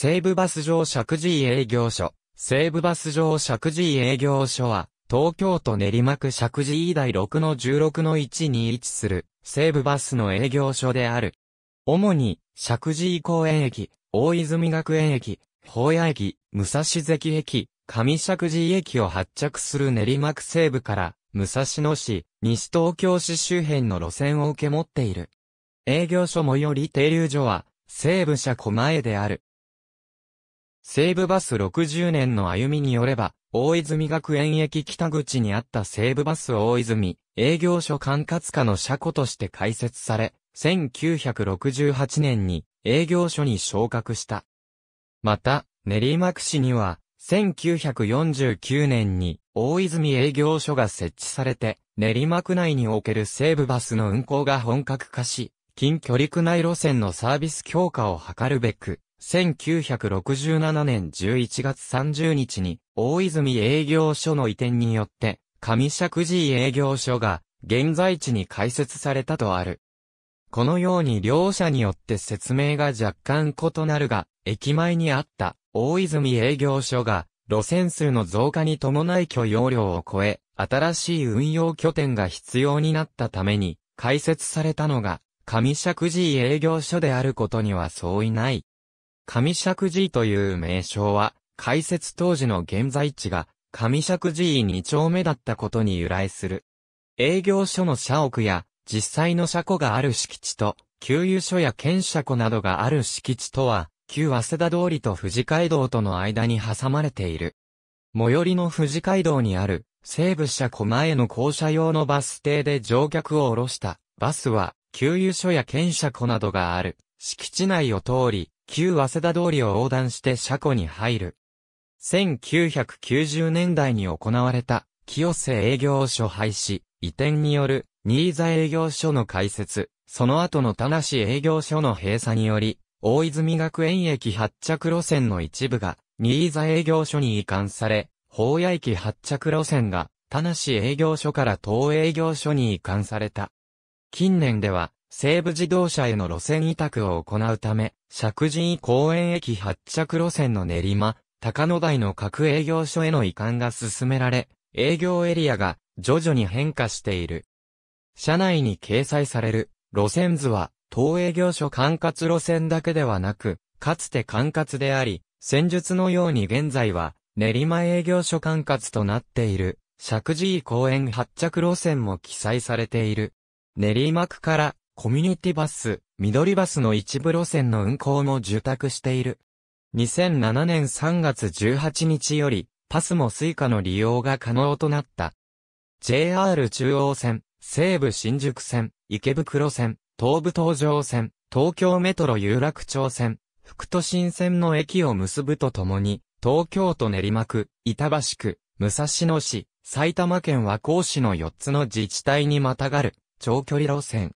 西武バス上石寺営業所。西武バス上石寺営業所は、東京都練馬区石寺井台6の16の1に位置する、西武バスの営業所である。主に、石寺井公園駅、大泉学園駅、宝屋駅、武蔵関駅、上石寺駅を発着する練馬区西部から、武蔵野市、西東京市周辺の路線を受け持っている。営業所最寄り停留所は、西部車小前である。西武バス60年の歩みによれば、大泉学園駅北口にあった西武バス大泉、営業所管轄下の車庫として開設され、1968年に営業所に昇格した。また、練馬区市には、1949年に大泉営業所が設置されて、練馬区内における西武バスの運行が本格化し、近距離区内路線のサービス強化を図るべく、1967年11月30日に、大泉営業所の移転によって、上石寺営業所が、現在地に開設されたとある。このように両者によって説明が若干異なるが、駅前にあった大泉営業所が、路線数の増加に伴い許容量を超え、新しい運用拠点が必要になったために、開設されたのが、上石寺営業所であることには相違ない。上尺寺という名称は、開設当時の現在地が、上尺寺二2丁目だったことに由来する。営業所の社屋や、実際の車庫がある敷地と、給油所や検車庫などがある敷地とは、旧早稲田通りと富士街道との間に挟まれている。最寄りの富士街道にある、西部車庫前の校舎用のバス停で乗客を降ろした、バスは、給油所や検車庫などがある、敷地内を通り、旧早稲田通りを横断して車庫に入る。1990年代に行われた、清瀬営業所廃止、移転による、新座営業所の開設、その後の田無営業所の閉鎖により、大泉学園駅発着路線の一部が、新座営業所に移管され、宝屋駅発着路線が、田無営業所から東営業所に移管された。近年では、西武自動車への路線委託を行うため、石神井公園駅発着路線の練馬、高野台の各営業所への移管が進められ、営業エリアが徐々に変化している。車内に掲載される路線図は、東営業所管轄路線だけではなく、かつて管轄であり、戦術のように現在は、練馬営業所管轄となっている、石神井公園発着路線も記載されている。練馬区からコミュニティバス、緑バスの一部路線の運行も受託している。2007年3月18日より、パスもスイカの利用が可能となった。JR 中央線、西武新宿線、池袋線、東武東上線、東京メトロ有楽町線、副都心線の駅を結ぶとともに、東京都練馬区、板橋区、武蔵野市、埼玉県和光市の4つの自治体にまたがる長距離路線。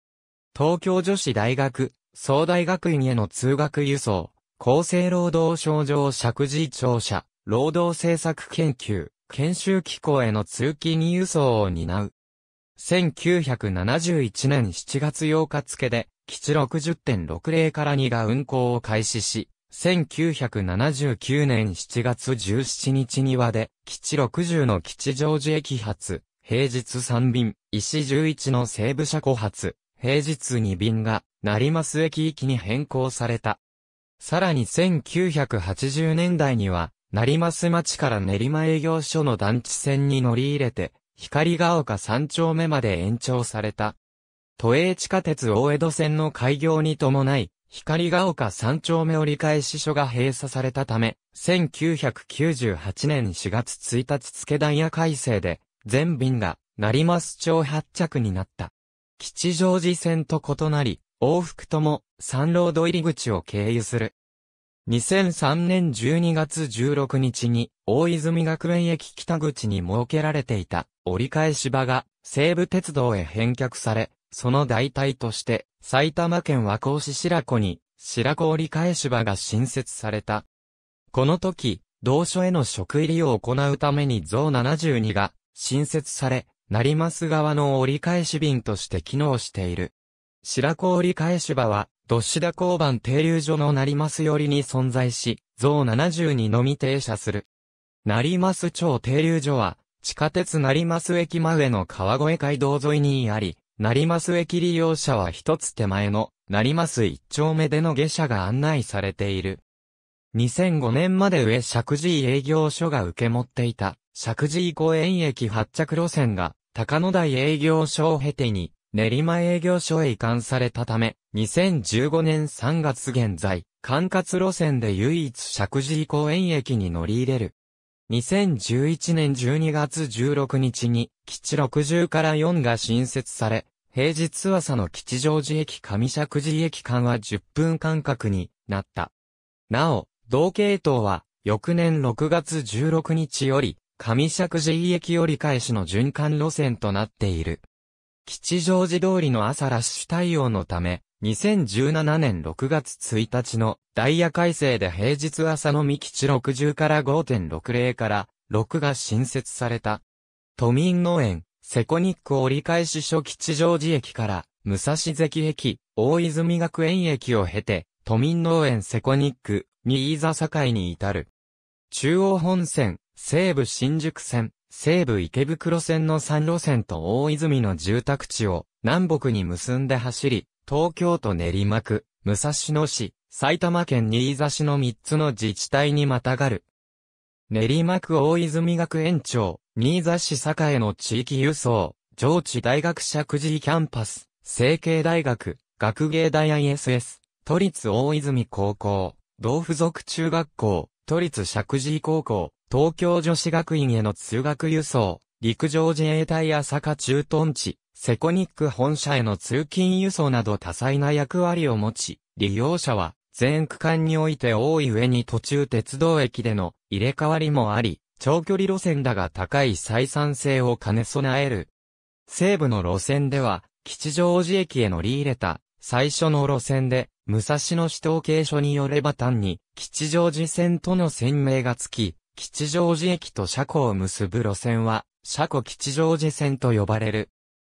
東京女子大学、総大学院への通学輸送、厚生労働省上借寺庁舎、労働政策研究、研修機構への通勤輸送を担う。1971年7月8日付で、基地60.60から2が運行を開始し、1979年7月17日にはで、基地60の吉祥寺駅発、平日3便、石11の西部車庫発、平日に便が、成増駅行きに変更された。さらに1980年代には、成増町から練馬営業所の団地線に乗り入れて、光が丘三丁目まで延長された。都営地下鉄大江戸線の開業に伴い、光が丘三丁目折り返し所が閉鎖されたため、1998年4月1日付ダイヤ改正で、全便が成増町発着になった。吉祥寺線と異なり、往復とも三郎ー入り口を経由する。2003年12月16日に大泉学園駅北口に設けられていた折り返し場が西武鉄道へ返却され、その代替として埼玉県和光市白子に白子折り返し場が新設された。この時、同所への職入りを行うために像72が新設され、成増川の折り返し便として機能している。白子折り返し場は、どしだ交番停留所の成増寄りに存在し、像7にのみ停車する。成増町停留所は、地下鉄成増駅真上の川越街道沿いにあり、成増駅利用者は一つ手前の、成増一丁目での下車が案内されている。2005年まで上石神井営業所が受け持っていた、石神井公園駅発着路線が、高野台営業所を経てに、練馬営業所へ移管されたため、2015年3月現在、管轄路線で唯一石神公園駅に乗り入れる。2011年12月16日に、基地60から4が新設され、平日朝の吉祥寺駅上石神駅間は10分間隔になった。なお、同系統は、翌年6月16日より、上石寺駅折り返しの循環路線となっている。吉祥寺通りの朝ラッシュ対応のため、2017年6月1日のダイヤ改正で平日朝のみ吉60から5.60から6が新設された。都民農園、セコニック折り返し所吉祥寺駅から武蔵関駅、大泉学園駅を経て、都民農園セコニック、新井座境に至る。中央本線、西武新宿線、西武池袋線の3路線と大泉の住宅地を南北に結んで走り、東京都練馬区、武蔵野市、埼玉県新座市の3つの自治体にまたがる。練馬区大泉学園長、新座市栄の地域輸送、上智大学石神井キャンパス、成形大学、学芸大 ISS、都立大泉高校、同附属中学校、都立石神井高校、東京女子学院への通学輸送、陸上自衛隊朝霞駐屯地、セコニック本社への通勤輸送など多彩な役割を持ち、利用者は全区間において多い上に途中鉄道駅での入れ替わりもあり、長距離路線だが高い採算性を兼ね備える。西部の路線では、吉祥寺駅へ乗り入れた最初の路線で、武蔵野市統計所によれば単に、吉祥寺線との線名がつき、吉祥寺駅と車庫を結ぶ路線は、車庫吉祥寺線と呼ばれる。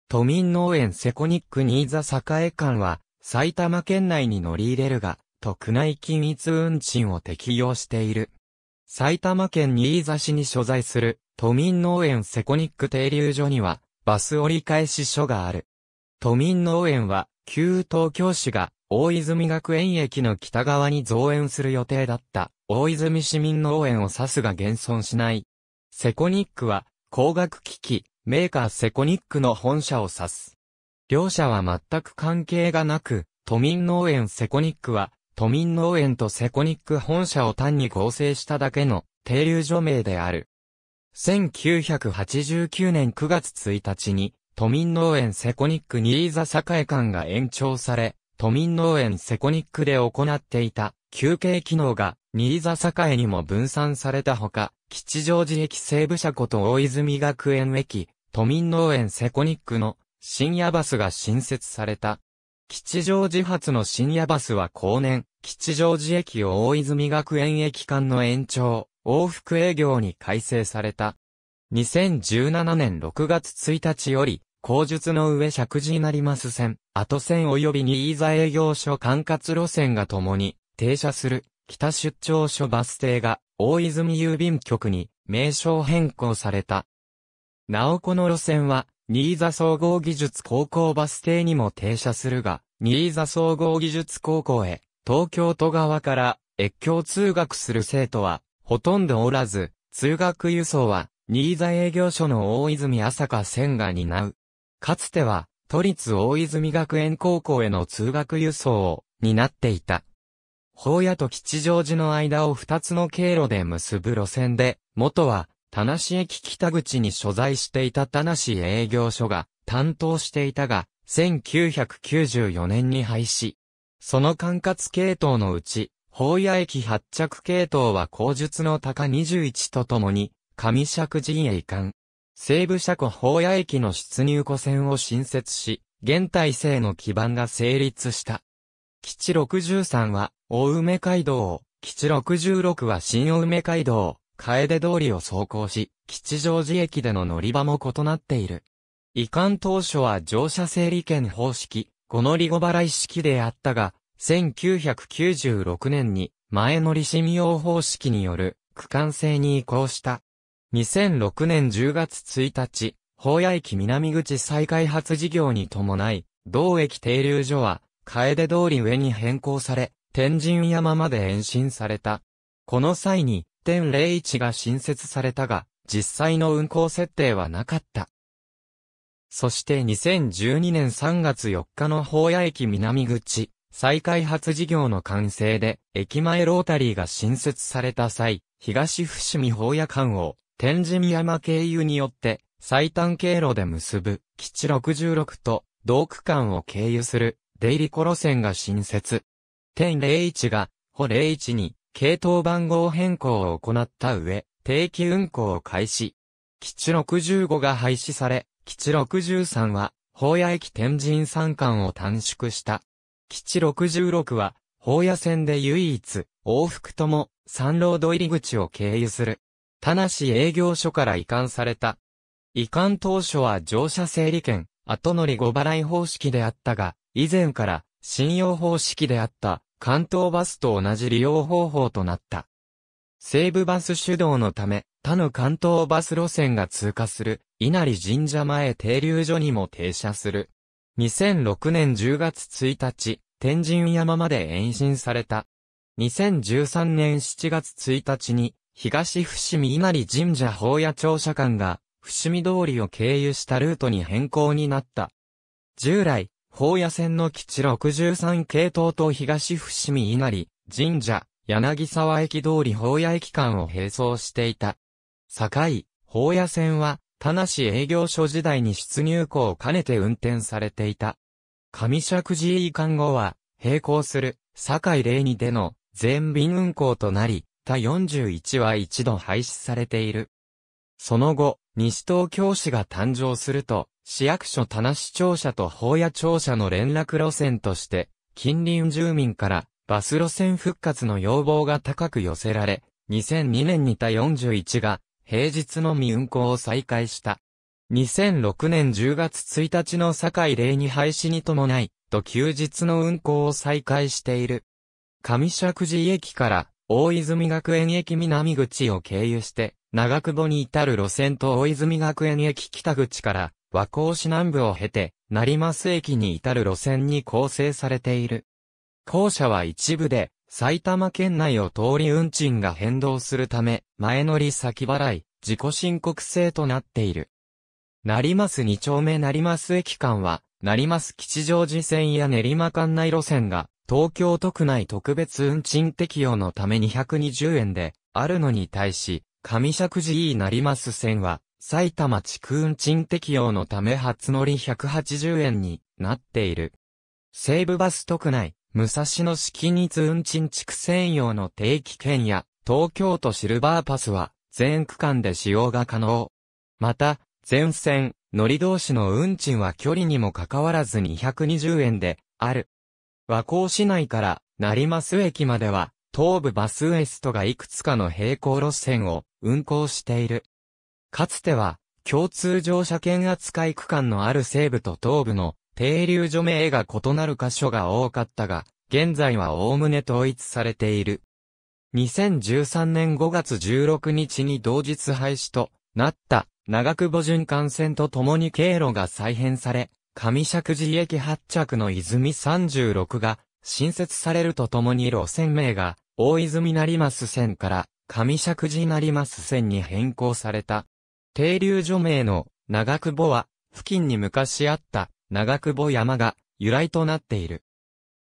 都民農園セコニック新座栄間は、埼玉県内に乗り入れるが、特内均一運賃を適用している。埼玉県新座市に所在する、都民農園セコニック停留所には、バス折り返し所がある。都民農園は、旧東京市が、大泉学園駅の北側に増援する予定だった。大泉市民の応援を指すが現存しない。セコニックは、光学機器、メーカーセコニックの本社を指す。両社は全く関係がなく、都民農園セコニックは、都民農園とセコニック本社を単に合成しただけの停留除名である。1989年9月1日に、都民農園セコニック新座栄館が延長され、都民農園セコニックで行っていた休憩機能が新座栄にも分散されたほか、吉祥寺駅西部車庫と大泉学園駅、都民農園セコニックの深夜バスが新設された。吉祥寺発の深夜バスは後年、吉祥寺駅を大泉学園駅間の延長、往復営業に改正された。2017年6月1日より、口述の上になります線、後線及び新座営業所管轄路線がともに停車する北出張所バス停が大泉郵便局に名称変更された。なおこの路線は新座総合技術高校バス停にも停車するが、新座総合技術高校へ東京都側から越境通学する生徒はほとんどおらず、通学輸送は新座営業所の大泉朝香線が担う。かつては都立大泉学園高校への通学輸送を担っていた。法屋と吉祥寺の間を二つの経路で結ぶ路線で、元は、田無駅北口に所在していた田無営業所が担当していたが、1994年に廃止。その管轄系統のうち、法屋駅発着系統は工述の高21とともに、上石寺へ移管。西部車庫法屋駅の出入庫線を新設し、現体制の基盤が成立した。基地63は、大梅街道を、基地66は新大梅街道、楓通りを走行し、吉祥寺駅での乗り場も異なっている。移管当初は乗車整理券方式、5乗り5払い式であったが、1996年に前乗り信用方式による区間制に移行した。2006年10月1日、宝屋駅南口再開発事業に伴い、同駅停留所は、楓通り上に変更され、天神山まで延伸された。この際に、点01が新設されたが、実際の運行設定はなかった。そして2012年3月4日の宝屋駅南口、再開発事業の完成で、駅前ロータリーが新設された際、東伏見宝屋館を天神山経由によって、最短経路で結ぶ、基地66と、同区間を経由する、出入りコ路線が新設。天01が、歩01に、系統番号変更を行った上、定期運行を開始。基地65が廃止され、基地63は、宝屋駅天神山間を短縮した。基地66は、宝屋線で唯一、往復とも、山ロード入り口を経由する。田無営業所から移管された。移管当初は乗車整理券、後乗り5払い方式であったが、以前から信用方式であった関東バスと同じ利用方法となった。西武バス主導のため、他の関東バス路線が通過する、稲荷神社前停留所にも停車する。2006年10月1日、天神山まで延伸された。2013年7月1日に、東伏見稲荷神社法屋庁舎間が、伏見通りを経由したルートに変更になった。従来、法屋線の基地63系統と東伏見稲荷、神社、柳沢駅通り法屋駅間を並走していた。堺、法屋線は、田無営業所時代に出入校を兼ねて運転されていた。上尺寺移管後は、並行する、堺0 2での全便運行となり、た41は一度廃止されている。その後、西東京市が誕生すると、市役所田無庁舎と法屋庁舎の連絡路線として、近隣住民からバス路線復活の要望が高く寄せられ、2002年にた41が平日のみ運行を再開した。2006年10月1日の堺礼に廃止に伴い、と休日の運行を再開している。上石寺駅から大泉学園駅南口を経由して、長久保に至る路線と大泉学園駅北口から和光市南部を経て、成増駅に至る路線に構成されている。校舎は一部で、埼玉県内を通り運賃が変動するため、前乗り先払い、自己申告制となっている。成増2丁目成増駅間は、成増吉祥寺線や練馬館内路線が、東京都区内特別運賃適用のため220円であるのに対し、上尺寺 E なります線は、埼玉地区運賃適用のため初乗り180円になっている。西武バス都区内、武蔵野市日運賃地区専用の定期券や、東京都シルバーパスは、全区間で使用が可能。また、全線、乗り同士の運賃は距離にもかかわらず220円で、ある。和光市内から成増駅までは、東武バスウエストがいくつかの並行路線を運行している。かつては、共通乗車券扱い区間のある西部と東部の停留所名が異なる箇所が多かったが、現在はおおむね統一されている。2013年5月16日に同日廃止となった長久保循環線と共に経路が再編され、上石寺駅発着の泉36が新設されるとともに路線名が大泉成増線から上石寺成増線に変更された。停留所名の長久保は付近に昔あった長久保山が由来となっている。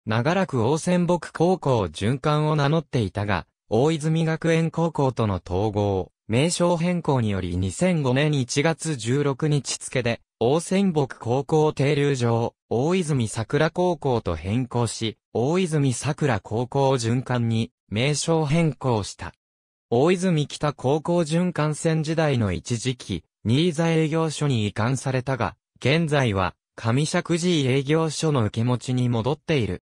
長らく大仙北高校循環を名乗っていたが、大泉学園高校との統合、名称変更により2005年1月16日付で、大仙北高校停留場、大泉桜高校と変更し、大泉桜高校循環に名称変更した。大泉北高校循環線時代の一時期、新座営業所に移管されたが、現在は、上石寺営業所の受け持ちに戻っている。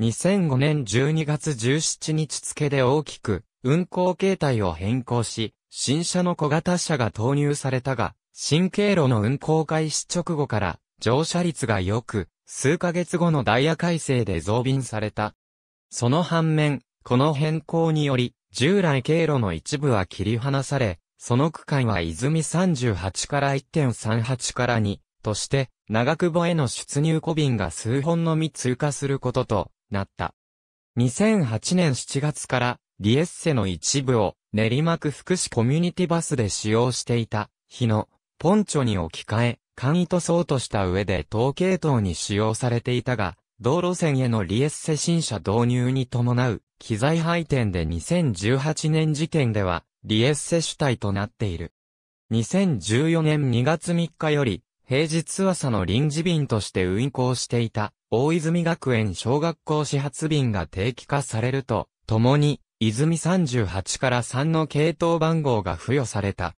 2005年12月17日付で大きく運行形態を変更し、新車の小型車が投入されたが、新経路の運行開始直後から乗車率が良く、数ヶ月後のダイヤ改正で増便された。その反面、この変更により、従来経路の一部は切り離され、その区間は泉38から1.38から2として、長久保への出入小便が数本のみ通過することと、なった。2008年7月から、リエッセの一部を練馬区福祉コミュニティバスで使用していた、日の、ポンチョに置き換え、簡易塗装とした上で統計等に使用されていたが、道路線へのリエッセ新車導入に伴う、機材配点で2018年時点では、リエッセ主体となっている。2014年2月3日より、平日朝の臨時便として運行していた、大泉学園小学校始発便が定期化されると、ともに、泉38から3の系統番号が付与された。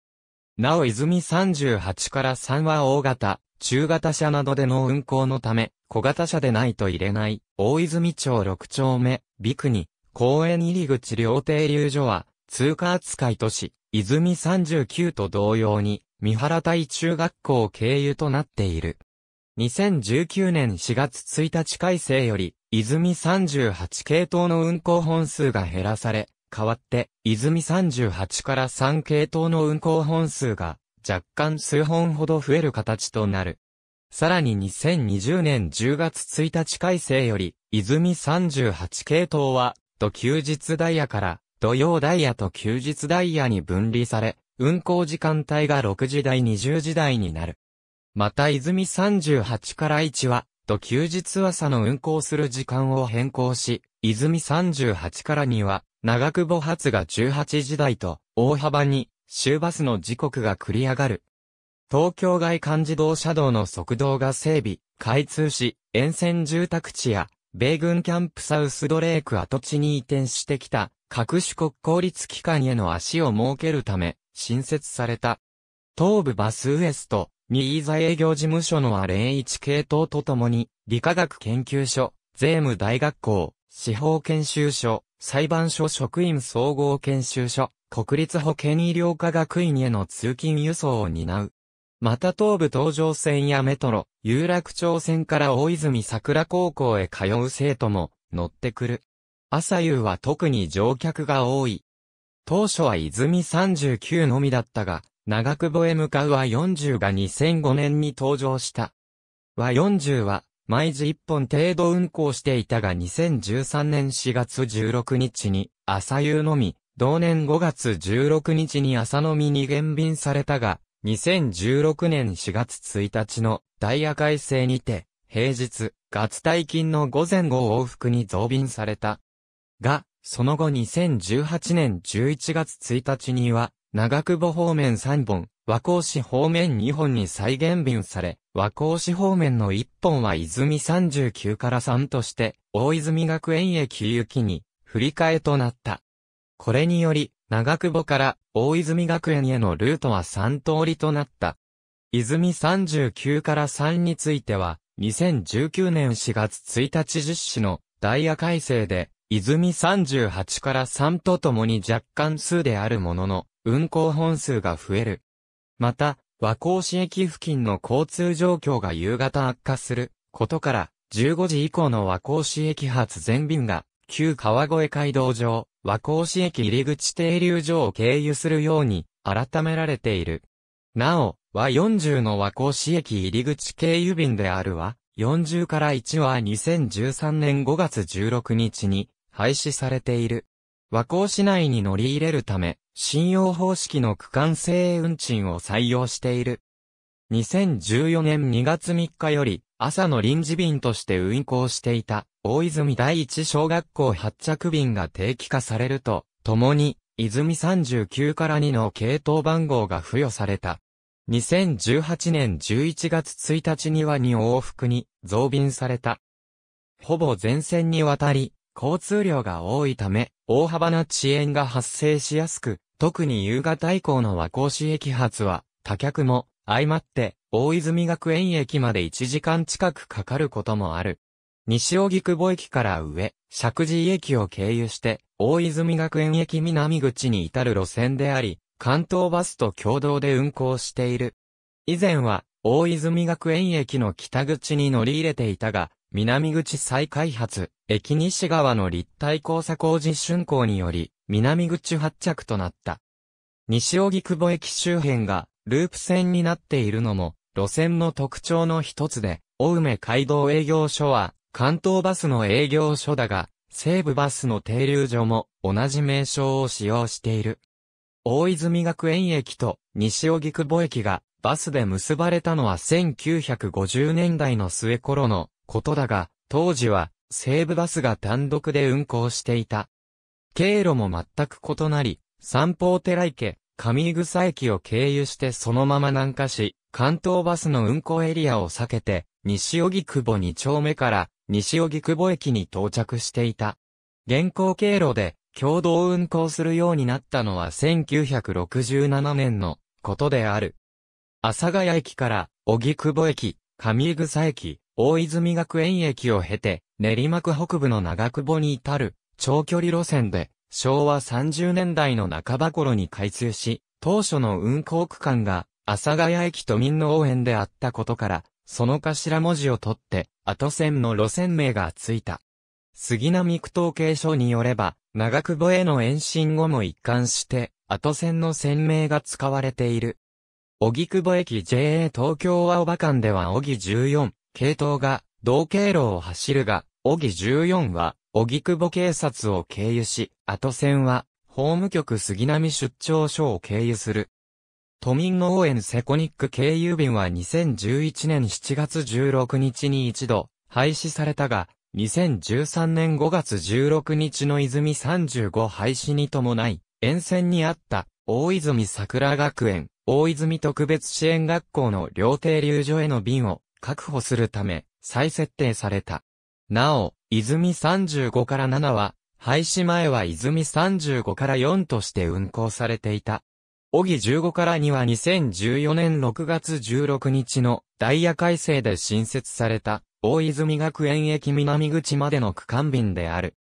なお泉38から3は大型、中型車などでの運行のため、小型車でないと入れない、大泉町6丁目、ビクに、公園入り口料停留所は、通過扱いとし、泉39と同様に、三原台中学校経由となっている。2019年4月1日改正より、泉38系統の運行本数が減らされ、代わって、泉38から3系統の運行本数が、若干数本ほど増える形となる。さらに2020年10月1日改正より、泉38系統は、と休日ダイヤから、土曜ダイヤと休日ダイヤに分離され、運行時間帯が6時台20時台になる。また泉38から1は、と休日朝の運行する時間を変更し、泉38から2は、長久保発が18時台と、大幅に、終バスの時刻が繰り上がる。東京外環自動車道の側道が整備、開通し、沿線住宅地や、米軍キャンプサウスドレーク跡地に移転してきた、各種国公立機関への足を設けるため、新設された。東部バスウエスト、ミーザ営業事務所のアレン1系統とともに、理化学研究所、税務大学校、司法研修所、裁判所職員総合研修所、国立保健医療科学院への通勤輸送を担う。また東部東上線やメトロ、有楽町線から大泉桜高校へ通う生徒も乗ってくる。朝夕は特に乗客が多い。当初は泉39のみだったが、長久保へ向かうは40が2005年に登場した。は40は、毎時1本程度運行していたが2013年4月16日に、朝夕のみ、同年5月16日に朝のみに減便されたが、2016年4月1日のダイヤ改正にて、平日、月退勤の午前後往復に増便された。が、その後2018年11月1日には、長久保方面3本、和光市方面2本に再現便され、和光市方面の1本は泉39から3として、大泉学園駅行きに、振り替えとなった。これにより、長久保から大泉学園へのルートは3通りとなった。泉39から3については、2019年4月1日実施のダイヤ改正で、泉38から3とともに若干数であるものの、運行本数が増える。また、和光市駅付近の交通状況が夕方悪化することから、15時以降の和光市駅発全便が、旧川越街道上、和光市駅入口停留所を経由するように、改められている。なお、和40の和光市駅入口経由便であるは、40から1は2013年5月16日に、廃止されている。和光市内に乗り入れるため、信用方式の区間制運賃を採用している。2014年2月3日より、朝の臨時便として運行していた、大泉第一小学校発着便が定期化されると、ともに、泉39から2の系統番号が付与された。2018年11月1日には2往復に増便された。ほぼ全線にわたり、交通量が多いため、大幅な遅延が発生しやすく、特に夕方以降の和光市駅発は、他客も相まって、大泉学園駅まで1時間近くかかることもある。西荻窪駅から上、石寺駅を経由して、大泉学園駅南口に至る路線であり、関東バスと共同で運行している。以前は、大泉学園駅の北口に乗り入れていたが、南口再開発、駅西側の立体交差工事竣工により、南口発着となった。西荻窪駅周辺が、ループ線になっているのも、路線の特徴の一つで、青梅街道営業所は、関東バスの営業所だが、西武バスの停留所も同じ名称を使用している。大泉学園駅と西荻窪駅がバスで結ばれたのは1950年代の末頃のことだが、当時は西武バスが単独で運行していた。経路も全く異なり、三方寺池、上草駅を経由してそのまま南下し、関東バスの運行エリアを避けて、西荻窪2丁目から西荻窪駅に到着していた。現行経路で共同運行するようになったのは1967年のことである。阿佐ヶ谷駅から荻窪駅、上草駅、大泉学園駅を経て、練馬区北部の長久保に至る、長距離路線で、昭和30年代の半ば頃に開通し、当初の運行区間が、阿佐ヶ谷駅都民の応援であったことから、その頭文字を取って、後線の路線名がついた。杉並区統計所によれば、長久保への延伸後も一貫して、後線の線名が使われている。久保駅 JA 東京青葉間では木14、系統が、同経路を走るが、木14は、久保警察を経由し、後線は、法務局杉並出張所を経由する。都民の応援セコニック経由便は2011年7月16日に一度廃止されたが、2013年5月16日の泉35廃止に伴い、沿線にあった大泉桜学園、大泉特別支援学校の料亭留所への便を確保するため、再設定された。なお、泉35から7は、廃止前は泉35から4として運行されていた。小木15から2は2014年6月16日のダイヤ改正で新設された大泉学園駅南口までの区間便である。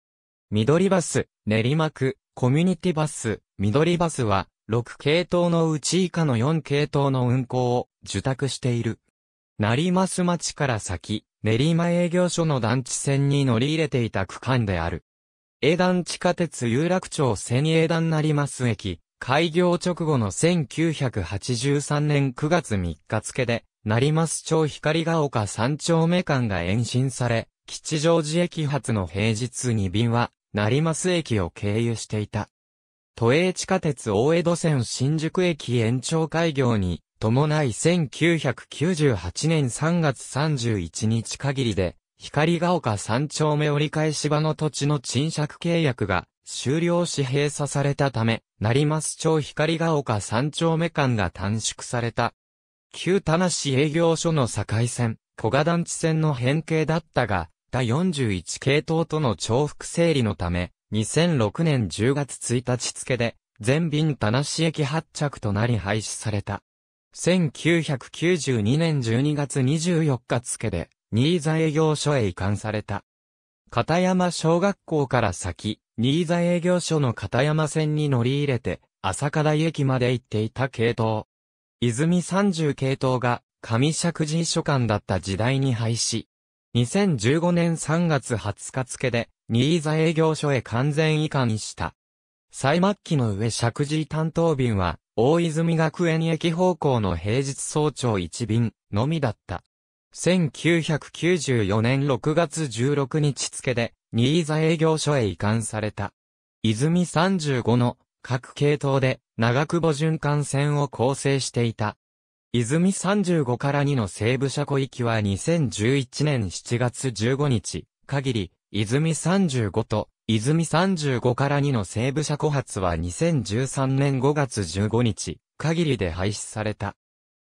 緑バス、練馬区、コミュニティバス、緑バスは6系統のうち以下の4系統の運行を受託している。成増町から先、練馬営業所の団地線に乗り入れていた区間である。営団地下鉄有楽町線営団成増駅、開業直後の1983年9月3日付で、成増町光が丘三丁目間が延伸され、吉祥寺駅発の平日に便は、成増駅を経由していた。都営地下鉄大江戸線新宿駅延長開業に伴い1998年3月31日限りで、光が丘三丁目折り返し場の土地の賃借契約が終了し閉鎖されたため、成増町光が丘三丁目間が短縮された。旧田無営業所の境線、小賀団地線の変形だったが、第41系統との重複整理のため、2006年10月1日付で、全便田無駅発着となり廃止された。1992年12月24日付で、新座営業所へ移管された。片山小学校から先、新座営業所の片山線に乗り入れて、朝香台駅まで行っていた系統。泉30系統が、上尺寺書館だった時代に廃止。2015年3月20日付で、新座営業所へ完全移管した。最末期の上石神担当便は、大泉学園駅方向の平日早朝1便のみだった。1994年6月16日付で、新座営業所へ移管された。泉35の各系統で長久保循環線を構成していた。泉35から2の西部車庫行きは2011年7月15日限り泉35と、泉35から2の西部車庫発は2013年5月15日、限りで廃止された。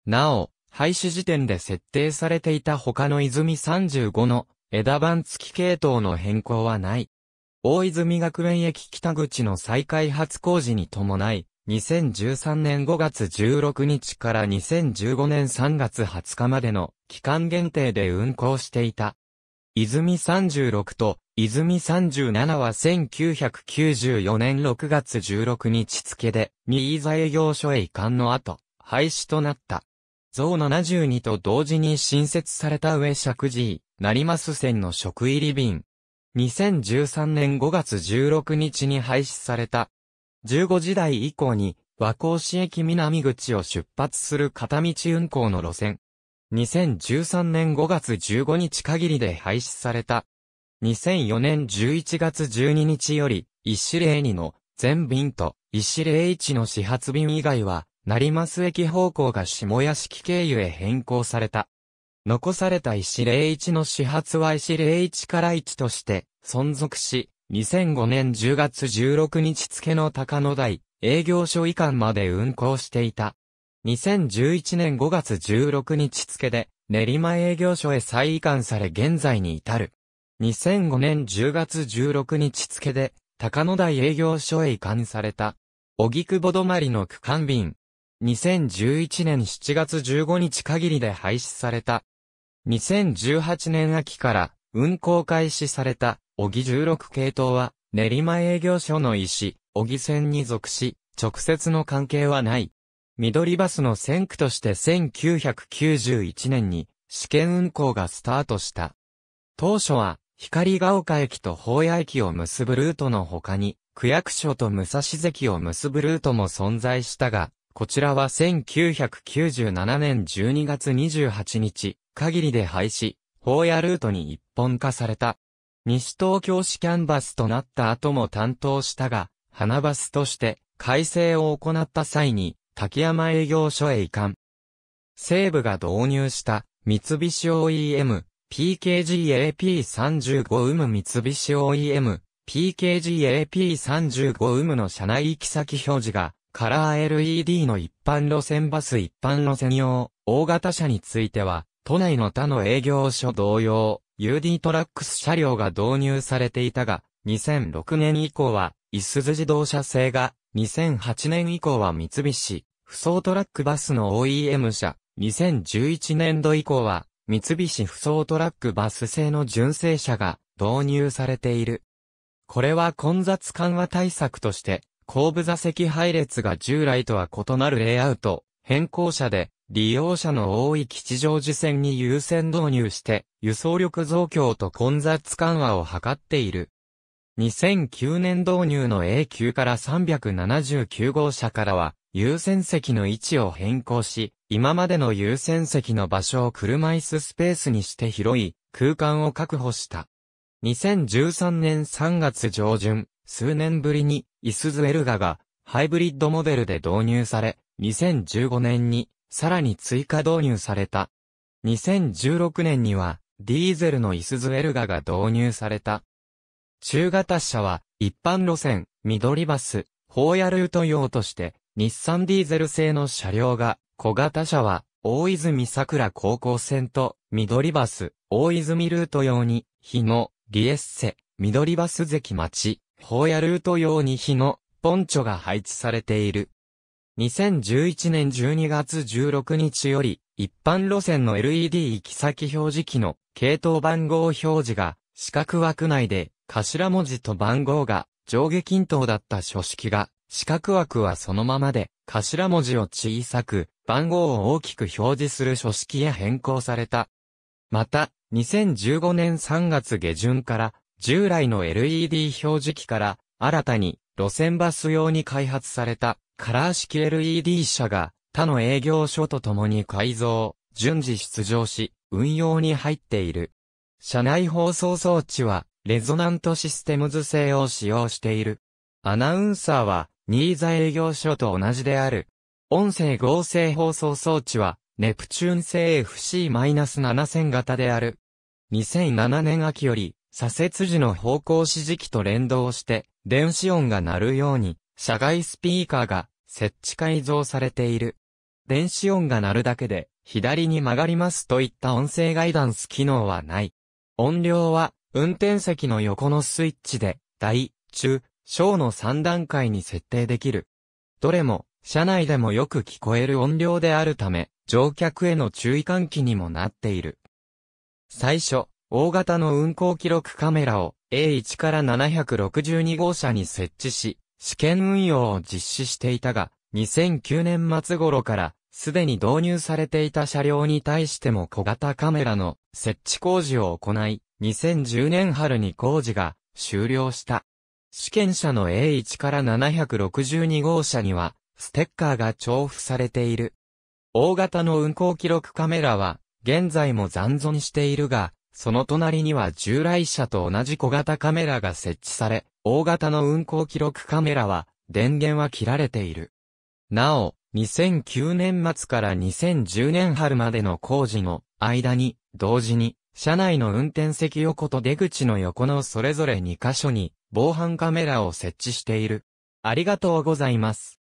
なお、廃止時点で設定されていた他の泉35の枝番付き系統の変更はない。大泉学園駅北口の再開発工事に伴い、2013年5月16日から2015年3月20日までの期間限定で運行していた泉36と、泉37は1994年6月16日付で、新座営業所へ移管の後、廃止となった。像72と同時に新設された上尺寺、成増線の職入り便。2013年5月16日に廃止された。15時台以降に、和光市駅南口を出発する片道運行の路線、2013年5月15日限りで廃止された。2004年11月12日より、一指令2の全便と一指令1の始発便以外は、成増駅方向が下屋敷経由へ変更された。残された石霊1の始発は石霊1から1として存続し、2005年10月16日付の高野台営業所以下まで運行していた。2011年5月16日付で、練馬営業所へ再移管され現在に至る。2005年10月16日付で、高野台営業所へ移管された。小木久保止まりの区間便。2011年7月15日限りで廃止された。2018年秋から運行開始された、小木16系統は、練馬営業所の石、小木線に属し、直接の関係はない。緑バスの先駆として1991年に試験運行がスタートした。当初は、光が丘駅と宝屋駅を結ぶルートの他に、区役所と武蔵関を結ぶルートも存在したが、こちらは1997年12月28日、限りで廃止、宝屋ルートに一本化された。西東京市キャンバスとなった後も担当したが、花バスとして改正を行った際に、滝山営業所へ移管。西部が導入した三菱 OEM、PKGAP35 有無三菱 OEM、PKGAP35 有無の車内行き先表示が、カラー LED の一般路線バス一般路線用、大型車については、都内の他の営業所同様、UD トラックス車両が導入されていたが、2006年以降は、いすゞ自動車製が、2008年以降は三菱、不走トラックバスの OEM 社、2011年度以降は、三菱不走トラックバス製の純正車が導入されている。これは混雑緩和対策として、後部座席配列が従来とは異なるレイアウト、変更車で、利用者の多い吉祥寺線に優先導入して、輸送力増強と混雑緩和を図っている。2009年導入の A 級から379号車からは、優先席の位置を変更し、今までの優先席の場所を車椅子スペースにして広い空間を確保した。2013年3月上旬、数年ぶりにイスズエルガがハイブリッドモデルで導入され、2015年にさらに追加導入された。2016年にはディーゼルのイスズエルガが導入された。中型車は一般路線、緑バス、ホーヤルート用として日産ディーゼル製の車両が、小型車は、大泉桜高校線と、緑バス、大泉ルート用に、日野、リエッセ、緑バス関町、法屋ルート用に日野、ポンチョが配置されている。2011年12月16日より、一般路線の LED 行き先表示器の系統番号表示が、四角枠内で、頭文字と番号が上下均等だった書式が四角枠はそのままで、頭文字を小さく、番号を大きく表示する書式へ変更された。また、2015年3月下旬から、従来の LED 表示器から、新たに、路線バス用に開発された、カラー式 LED 車が、他の営業所と共に改造、順次出場し、運用に入っている。車内放送装置は、レゾナントシステムズ製を使用している。アナウンサーは、新座営業所と同じである。音声合成放送装置は、ネプチューン製 FC-7000 型である。2007年秋より、左折時の方向指示器と連動して、電子音が鳴るように、社外スピーカーが設置改造されている。電子音が鳴るだけで、左に曲がりますといった音声ガイダンス機能はない。音量は、運転席の横のスイッチで、大、中、章の3段階に設定できる。どれも、車内でもよく聞こえる音量であるため、乗客への注意喚起にもなっている。最初、大型の運行記録カメラを A1 から762号車に設置し、試験運用を実施していたが、2009年末頃から、すでに導入されていた車両に対しても小型カメラの設置工事を行い、2010年春に工事が終了した。試験車の A1 から762号車には、ステッカーが重複されている。大型の運行記録カメラは、現在も残存しているが、その隣には従来車と同じ小型カメラが設置され、大型の運行記録カメラは、電源は切られている。なお、2009年末から2010年春までの工事の間に、同時に、車内の運転席横と出口の横のそれぞれ2箇所に、防犯カメラを設置している。ありがとうございます。